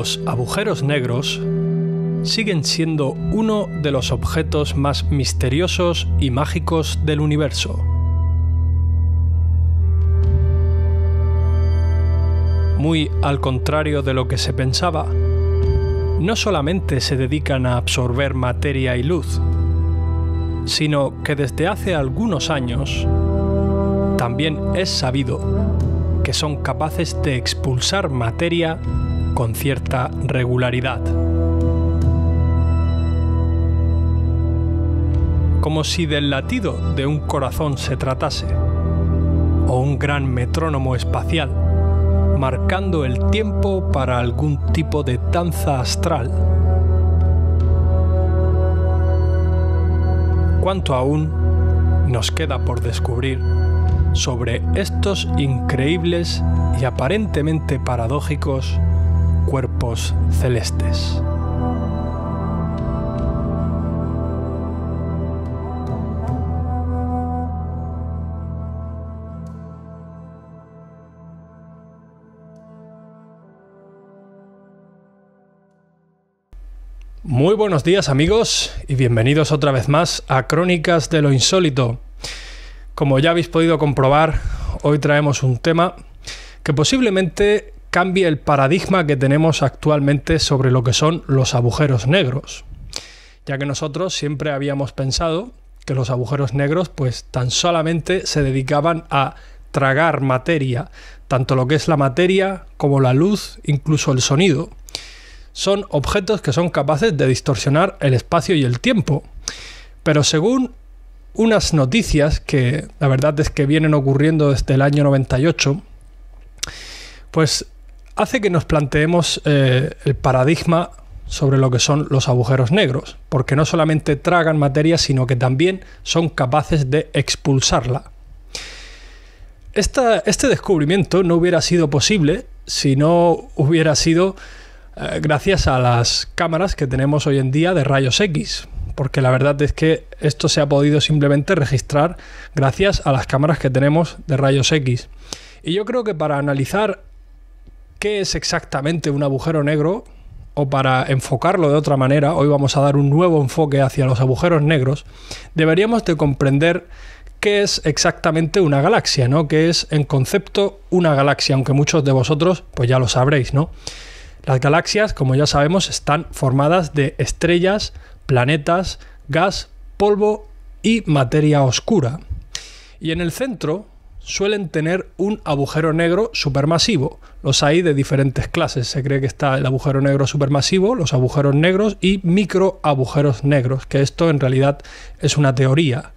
Los agujeros negros siguen siendo uno de los objetos más misteriosos y mágicos del universo. Muy al contrario de lo que se pensaba, no solamente se dedican a absorber materia y luz, sino que desde hace algunos años también es sabido que son capaces de expulsar materia con cierta regularidad. Como si del latido de un corazón se tratase, o un gran metrónomo espacial, marcando el tiempo para algún tipo de danza astral. ¿Cuánto aún nos queda por descubrir sobre estos increíbles y aparentemente paradójicos cuerpos celestes. Muy buenos días amigos y bienvenidos otra vez más a Crónicas de lo Insólito. Como ya habéis podido comprobar, hoy traemos un tema que posiblemente cambie el paradigma que tenemos actualmente sobre lo que son los agujeros negros, ya que nosotros siempre habíamos pensado que los agujeros negros pues tan solamente se dedicaban a tragar materia, tanto lo que es la materia como la luz, incluso el sonido. Son objetos que son capaces de distorsionar el espacio y el tiempo. Pero según unas noticias que la verdad es que vienen ocurriendo desde el año 98, pues hace que nos planteemos eh, el paradigma sobre lo que son los agujeros negros, porque no solamente tragan materia, sino que también son capaces de expulsarla. este descubrimiento no hubiera sido posible si no hubiera sido eh, gracias a las cámaras que tenemos hoy en día de rayos X, porque la verdad es que esto se ha podido simplemente registrar gracias a las cámaras que tenemos de rayos X. Y yo creo que para analizar qué es exactamente un agujero negro, o para enfocarlo de otra manera, hoy vamos a dar un nuevo enfoque hacia los agujeros negros, deberíamos de comprender qué es exactamente una galaxia, ¿no? ¿Qué es en concepto una galaxia? Aunque muchos de vosotros pues ya lo sabréis, ¿no? Las galaxias, como ya sabemos, están formadas de estrellas, planetas, gas, polvo y materia oscura. Y en el centro suelen tener un agujero negro supermasivo. Los hay de diferentes clases. Se cree que está el agujero negro supermasivo, los agujeros negros y micro agujeros negros, que esto en realidad es una teoría.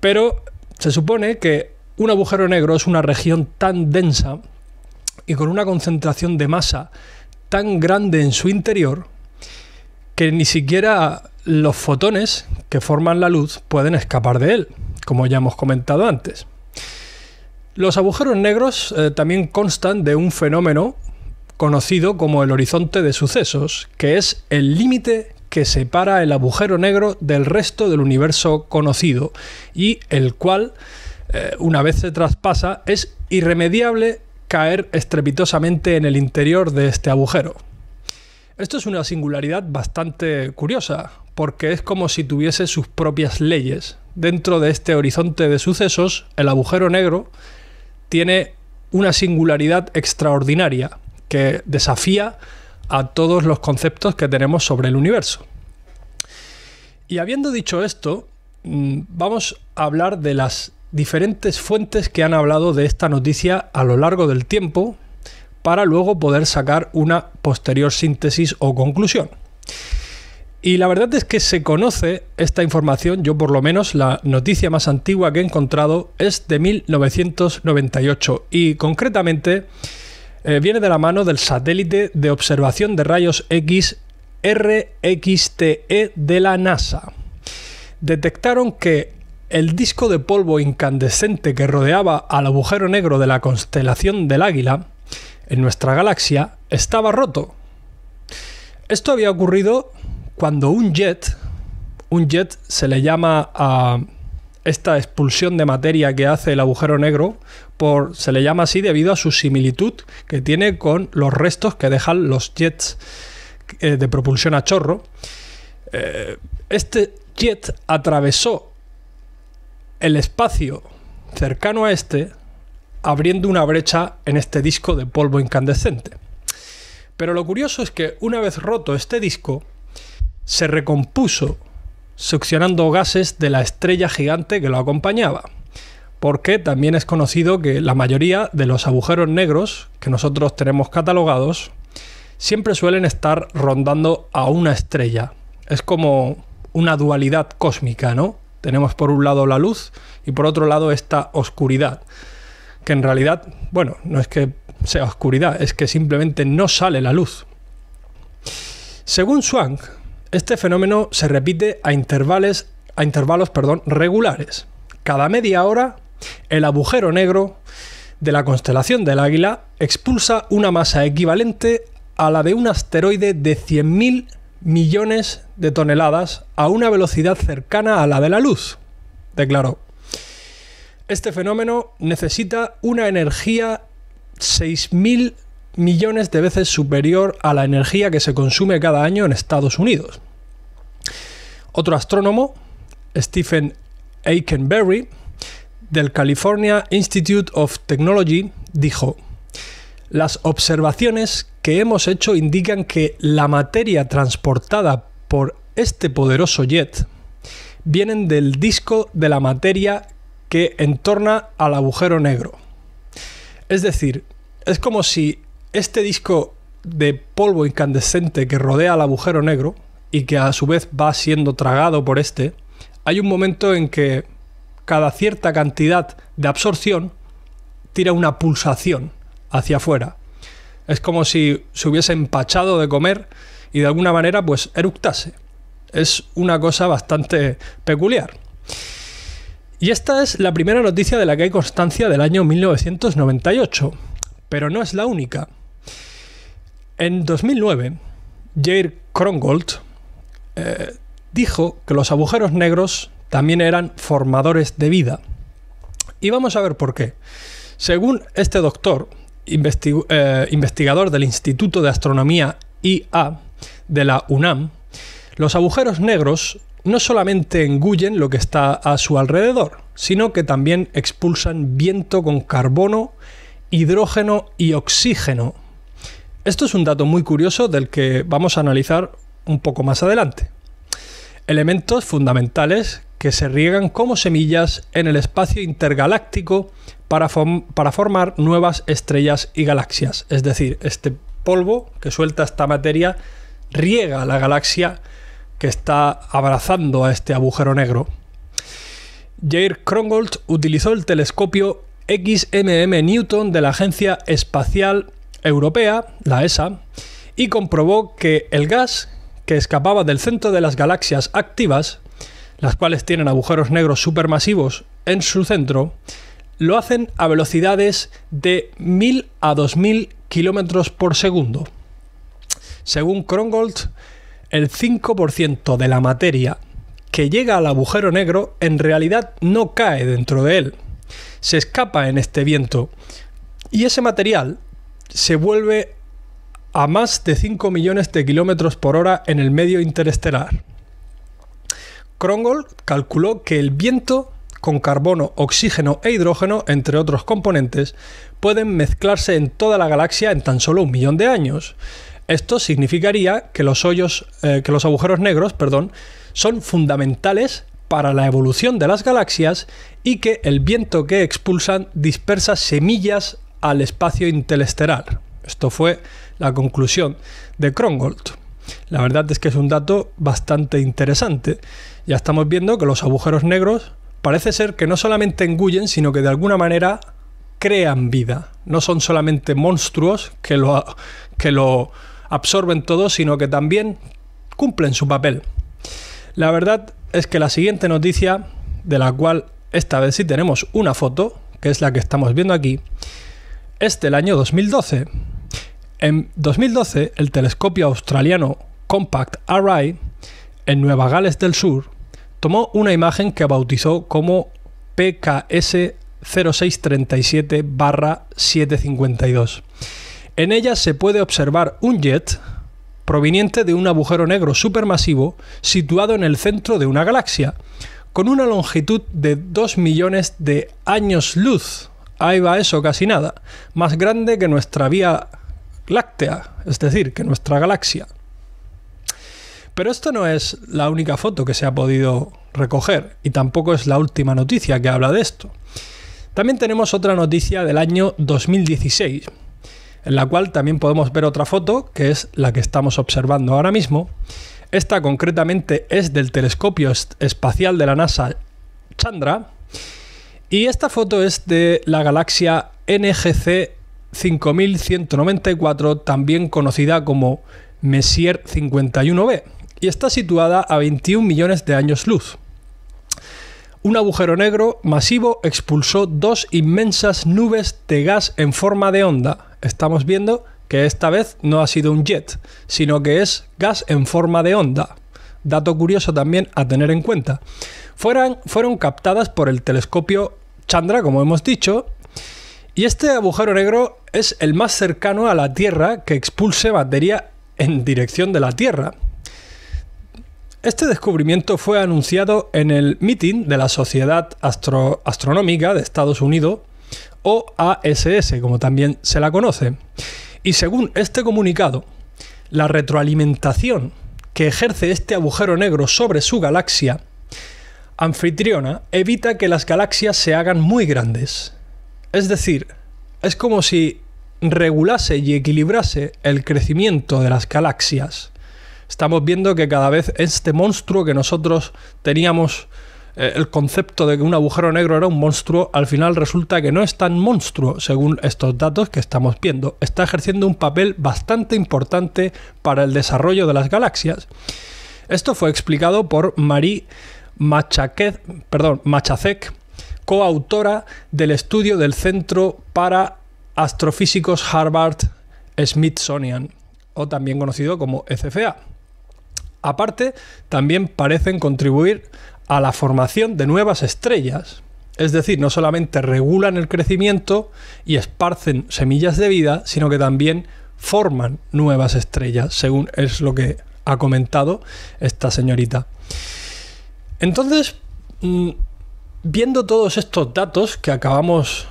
Pero se supone que un agujero negro es una región tan densa y con una concentración de masa tan grande en su interior que ni siquiera los fotones que forman la luz pueden escapar de él, como ya hemos comentado antes. Los agujeros negros eh, también constan de un fenómeno conocido como el horizonte de sucesos, que es el límite que separa el agujero negro del resto del universo conocido y el cual, eh, una vez se traspasa, es irremediable caer estrepitosamente en el interior de este agujero. Esto es una singularidad bastante curiosa, porque es como si tuviese sus propias leyes. Dentro de este horizonte de sucesos, el agujero negro tiene una singularidad extraordinaria que desafía a todos los conceptos que tenemos sobre el universo. Y habiendo dicho esto, mm, vamos a hablar de las diferentes fuentes que han hablado de esta noticia a lo largo del tiempo para luego poder sacar una posterior síntesis o conclusión. Y la verdad es que se conoce esta información, yo por lo menos la noticia más antigua que he encontrado es de 1998 y concretamente eh, viene de la mano del satélite de observación de rayos X RXTE de la NASA. Detectaron que el disco de polvo incandescente que rodeaba al agujero negro de la constelación del Águila en nuestra galaxia estaba roto. Esto había ocurrido cuando un jet, un jet se le llama a esta expulsión de materia que hace el agujero negro, por, se le llama así debido a su similitud que tiene con los restos que dejan los jets eh, de propulsión a chorro. Eh, este jet atravesó el espacio cercano a este, abriendo una brecha en este disco de polvo incandescente. Pero lo curioso es que una vez roto este disco, se recompuso succionando gases de la estrella gigante que lo acompañaba. Porque también es conocido que la mayoría de los agujeros negros que nosotros tenemos catalogados siempre suelen estar rondando a una estrella. Es como una dualidad cósmica, ¿no? Tenemos por un lado la luz y por otro lado esta oscuridad. Que en realidad, bueno, no es que sea oscuridad, es que simplemente no sale la luz. Según Swank este fenómeno se repite a, a intervalos perdón, regulares. Cada media hora, el agujero negro de la constelación del Águila expulsa una masa equivalente a la de un asteroide de 100.000 millones de toneladas a una velocidad cercana a la de la luz, declaró. Este fenómeno necesita una energía 6.000 millones de veces superior a la energía que se consume cada año en Estados Unidos. Otro astrónomo, Stephen Aikenberry, del California Institute of Technology, dijo, las observaciones que hemos hecho indican que la materia transportada por este poderoso jet vienen del disco de la materia que entorna al agujero negro. Es decir, es como si este disco de polvo incandescente que rodea al agujero negro y que a su vez va siendo tragado por este, hay un momento en que cada cierta cantidad de absorción tira una pulsación hacia afuera. Es como si se hubiese empachado de comer y de alguna manera pues eructase. Es una cosa bastante peculiar. Y esta es la primera noticia de la que hay constancia del año 1998, pero no es la única. En 2009, Jair Krongold eh, dijo que los agujeros negros también eran formadores de vida. Y vamos a ver por qué. Según este doctor, eh, investigador del Instituto de Astronomía IA de la UNAM, los agujeros negros no solamente engullen lo que está a su alrededor, sino que también expulsan viento con carbono, hidrógeno y oxígeno esto es un dato muy curioso del que vamos a analizar un poco más adelante. Elementos fundamentales que se riegan como semillas en el espacio intergaláctico para, formar nuevas estrellas y galaxias. Es decir, este polvo que suelta esta materia riega la galaxia que está abrazando a este agujero negro. Jair Krongold utilizó el telescopio XMM Newton de la Agencia Espacial Europea, la ESA, y comprobó que el gas que escapaba del centro de las galaxias activas, las cuales tienen agujeros negros supermasivos en su centro, lo hacen a velocidades de 1000 a 2000 kilómetros por segundo. Según Krongold, el 5% de la materia que llega al agujero negro en realidad no cae dentro de él. Se escapa en este viento. Y ese material se vuelve a más de 5 millones de kilómetros por hora en el medio interestelar. Krongol calculó que el viento con carbono, oxígeno e hidrógeno, entre otros componentes, pueden mezclarse en toda la galaxia en tan solo un millón de años. Esto significaría que los hoyos, eh, que los agujeros negros, perdón, son fundamentales para la evolución de las galaxias y que el viento que expulsan dispersa semillas al espacio intelesteral, Esto fue la conclusión de Krongold. La verdad es que es un dato bastante interesante. Ya estamos viendo que los agujeros negros parece ser que no solamente engullen, sino que de alguna manera crean vida. No son solamente monstruos que lo, que lo absorben todo, sino que también cumplen su papel. La verdad es que la siguiente noticia, de la cual esta vez sí tenemos una foto, que es la que estamos viendo aquí, es del año 2012. En 2012, el telescopio australiano Compact Array, en Nueva Gales del Sur, tomó una imagen que bautizó como PKS 0637-752. En ella se puede observar un jet proveniente de un agujero negro supermasivo situado en el centro de una galaxia, con una longitud de 2 millones de años luz, ahí va eso, casi nada, más grande que nuestra vía láctea, es decir, que nuestra galaxia. Pero esto no es la única foto que se ha podido recoger y tampoco es la última noticia que habla de esto. También tenemos otra noticia del año 2016, en la cual también podemos ver otra foto, que es la que estamos observando ahora mismo. Esta concretamente es del telescopio espacial de la NASA Chandra y esta foto es de la galaxia NGC 5194, también conocida como Messier 51b, y está situada a 21 millones de años luz. Un agujero negro masivo expulsó dos inmensas nubes de gas en forma de onda. Estamos viendo que esta vez no ha sido un jet, sino que es gas en forma de onda. Dato curioso también a tener en cuenta. fueron captadas por el telescopio Chandra, como hemos dicho, y este agujero negro es el más cercano a la Tierra que expulse batería en dirección de la Tierra. Este descubrimiento fue anunciado en el meeting de la Sociedad Astronómica de Estados Unidos, o ASS, como también se la conoce. Y según este comunicado, la retroalimentación que ejerce este agujero negro sobre su galaxia anfitriona evita que las galaxias se hagan muy grandes. Es decir, es como si regulase y equilibrase el crecimiento de las galaxias. Estamos viendo que cada vez este monstruo que nosotros teníamos eh, el concepto de que un agujero negro era un monstruo, al final resulta que no es tan monstruo, según estos datos que estamos viendo. Está ejerciendo un papel bastante importante para el desarrollo de las galaxias. Esto fue explicado por Marie perdón, Machacek, coautora del estudio del Centro para Astrofísicos Harvard Smithsonian, o también conocido como e FFA. Aparte, también parecen contribuir a la formación de nuevas estrellas, es decir, no solamente regulan el crecimiento y esparcen semillas de vida, sino que también forman nuevas estrellas, según es lo que ha comentado esta señorita. Entonces, mm, viendo todos estos datos que acabamos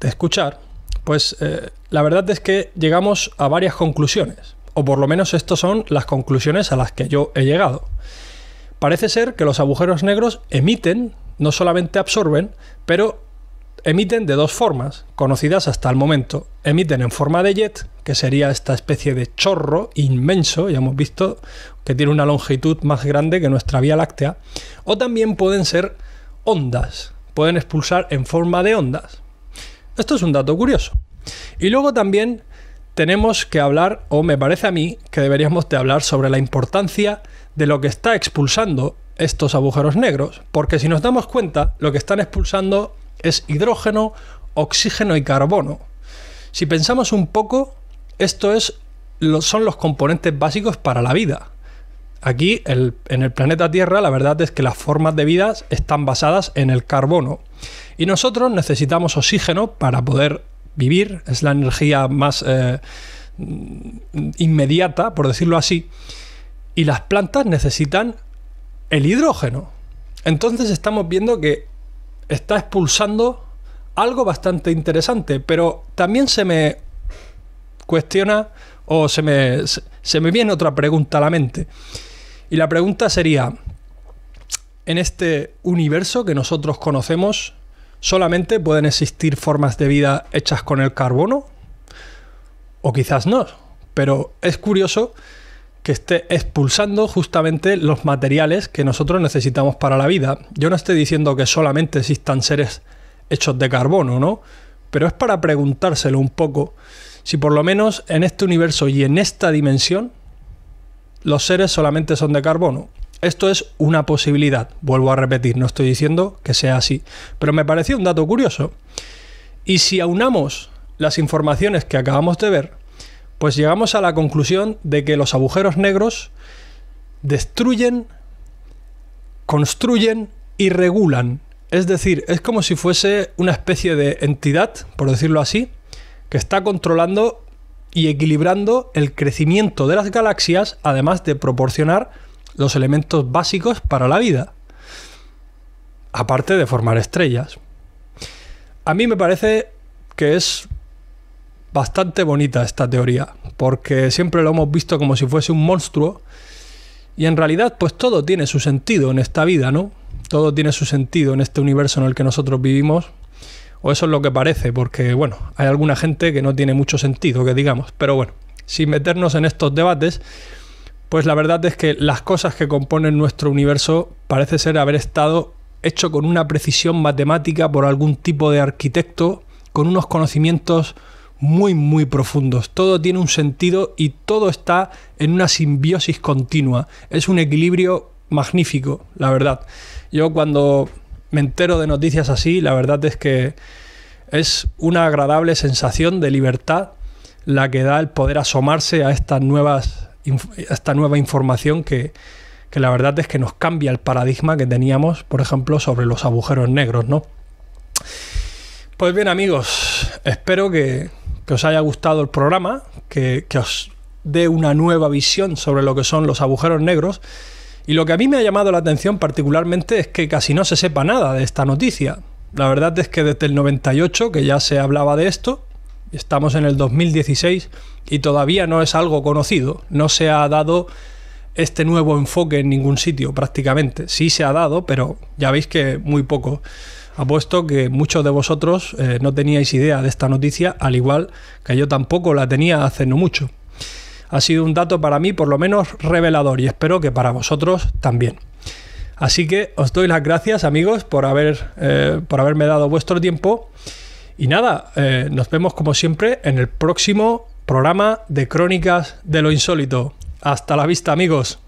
de escuchar, pues eh, la verdad es que llegamos a varias conclusiones, o por lo menos estas son las conclusiones a las que yo he llegado. Parece ser que los agujeros negros emiten, no solamente absorben, pero Emiten de dos formas, conocidas hasta el momento. Emiten en forma de jet, que sería esta especie de chorro inmenso, ya hemos visto, que tiene una longitud más grande que nuestra Vía Láctea. O también pueden ser ondas, pueden expulsar en forma de ondas. Esto es un dato curioso. Y luego también tenemos que hablar, o me parece a mí, que deberíamos de hablar sobre la importancia de lo que está expulsando estos agujeros negros, porque si nos damos cuenta, lo que están expulsando es hidrógeno, oxígeno y carbono. Si pensamos un poco, esto es, son los componentes básicos para la vida. Aquí en el planeta Tierra la verdad es que las formas de vida están basadas en el carbono. Y nosotros necesitamos oxígeno para poder vivir, es la energía más eh, mm, inmediata, por decirlo así. Y las plantas necesitan el hidrógeno. Entonces estamos viendo que está expulsando algo bastante interesante, pero también se me cuestiona o se me, se me viene otra pregunta a la mente. Y la pregunta sería, en este universo que nosotros conocemos, ¿solamente pueden existir formas de vida hechas con el carbono? O quizás no, pero es curioso que esté expulsando justamente los materiales que nosotros necesitamos para la vida. Yo no estoy diciendo que solamente existan seres hechos de carbono, ¿no? Pero es para preguntárselo un poco si por lo menos en este universo y en esta dimensión los seres solamente son de carbono. Esto es una posibilidad, vuelvo a repetir, no estoy diciendo que sea así, pero me pareció un dato curioso. Y si aunamos las informaciones que acabamos de ver, pues llegamos a la conclusión de que los agujeros negros destruyen, construyen y regulan. Es decir, es como si fuese una especie de entidad, por decirlo así, que está controlando y equilibrando el crecimiento de las galaxias, además de proporcionar los elementos básicos para la vida, aparte de formar estrellas. A mí me parece que es bastante bonita esta teoría, porque siempre lo hemos visto como si fuese un monstruo y en realidad pues todo tiene su sentido en esta vida, ¿no? Todo tiene su sentido en este universo en el que nosotros vivimos, o eso es lo que parece, porque bueno, hay alguna gente que no tiene mucho sentido, que digamos, pero bueno, sin meternos en estos debates, pues la verdad es que las cosas que componen nuestro universo parece ser haber estado hecho con una precisión matemática por algún tipo de arquitecto, con unos conocimientos muy, muy profundos. Todo tiene un sentido y todo está en una simbiosis continua. Es un equilibrio magnífico, la verdad. Yo cuando me entero de noticias así, la verdad es que es una agradable sensación de libertad la que da el poder asomarse a, estas nuevas, esta nueva información que, que la verdad es que nos cambia el paradigma que teníamos, por ejemplo, sobre los agujeros negros, ¿no? Pues bien amigos, espero que, que os haya gustado el programa, que, que os dé una nueva visión sobre lo que son los agujeros negros. Y lo que a mí me ha llamado la atención particularmente es que casi no se sepa nada de esta noticia. La verdad es que desde el 98, que ya se hablaba de esto, estamos en el 2016 y todavía no es algo conocido, no se ha dado este nuevo enfoque en ningún sitio prácticamente. Sí se ha dado, pero ya veis que muy poco. Apuesto que muchos de vosotros eh, no teníais idea de esta noticia, al igual que yo tampoco la tenía hace no mucho. Ha sido un dato para mí por lo menos revelador y espero que para vosotros también. Así que os doy las gracias amigos por, haber, eh, por haberme dado vuestro tiempo. Y nada, eh, nos vemos como siempre en el próximo programa de Crónicas de lo Insólito. Hasta la vista amigos.